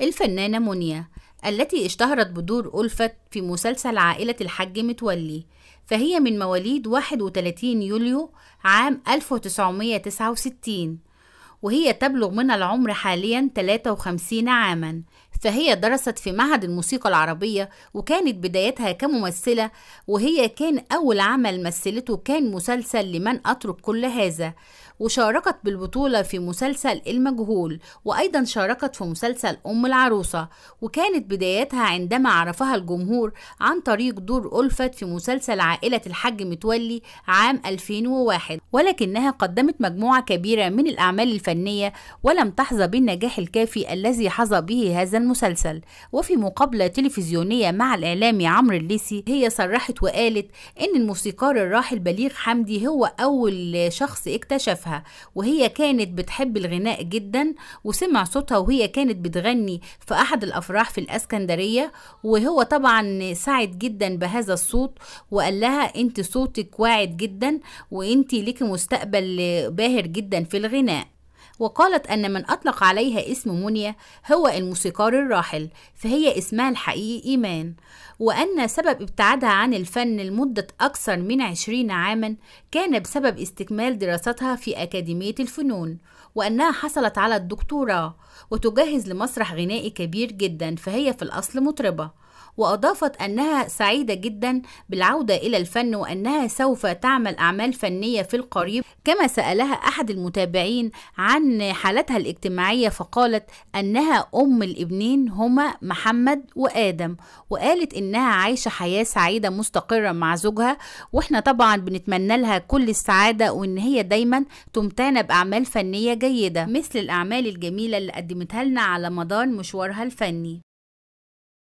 الفنانة منيا التي اشتهرت بدور ألفت في مسلسل عائلة الحاج متولي فهي من مواليد 31 يوليو عام 1969 وهي تبلغ من العمر حاليا 53 عاما فهي درست في معهد الموسيقى العربية وكانت بدايتها كممثلة وهي كان أول عمل مثلته كان مسلسل لمن أترك كل هذا وشاركت بالبطولة في مسلسل المجهول وأيضا شاركت في مسلسل أم العروسة وكانت بدايتها عندما عرفها الجمهور عن طريق دور ألفت في مسلسل عائلة الحاج متولي عام 2001 ولكنها قدمت مجموعة كبيرة من الأعمال الفنية ولم تحظى بالنجاح الكافي الذي حظى به هذا المسلسل المسلسل وفي مقابلة تلفزيونية مع الإعلامي عمرو الليسي هي صرحت وقالت إن الموسيقار الراحل بليغ حمدي هو أول شخص اكتشفها وهي كانت بتحب الغناء جدا وسمع صوتها وهي كانت بتغني في أحد الأفراح في الأسكندرية وهو طبعا سعد جدا بهذا الصوت وقال لها أنت صوتك واعد جدا وأنت ليكي مستقبل باهر جدا في الغناء وقالت أن من أطلق عليها اسم مونيا هو الموسيقار الراحل فهي اسمها الحقيقي إيمان وأن سبب ابتعادها عن الفن لمدة أكثر من عشرين عاما كان بسبب استكمال دراستها في أكاديمية الفنون وأنها حصلت على الدكتوراه وتجهز لمسرح غنائي كبير جدا فهي في الأصل مطربة وأضافت أنها سعيدة جدا بالعودة إلى الفن وأنها سوف تعمل أعمال فنية في القريب كما سألها أحد المتابعين عن حالتها الاجتماعية فقالت أنها أم الابنين هما محمد وآدم وقالت إنها عايشة حياة سعيدة مستقرة مع زوجها وإحنا طبعا بنتمنى لها كل السعادة وإن هي دايما تمتعنا بأعمال فنية جيدة مثل الأعمال الجميلة اللي قدمتها لنا على مدار مشوارها الفني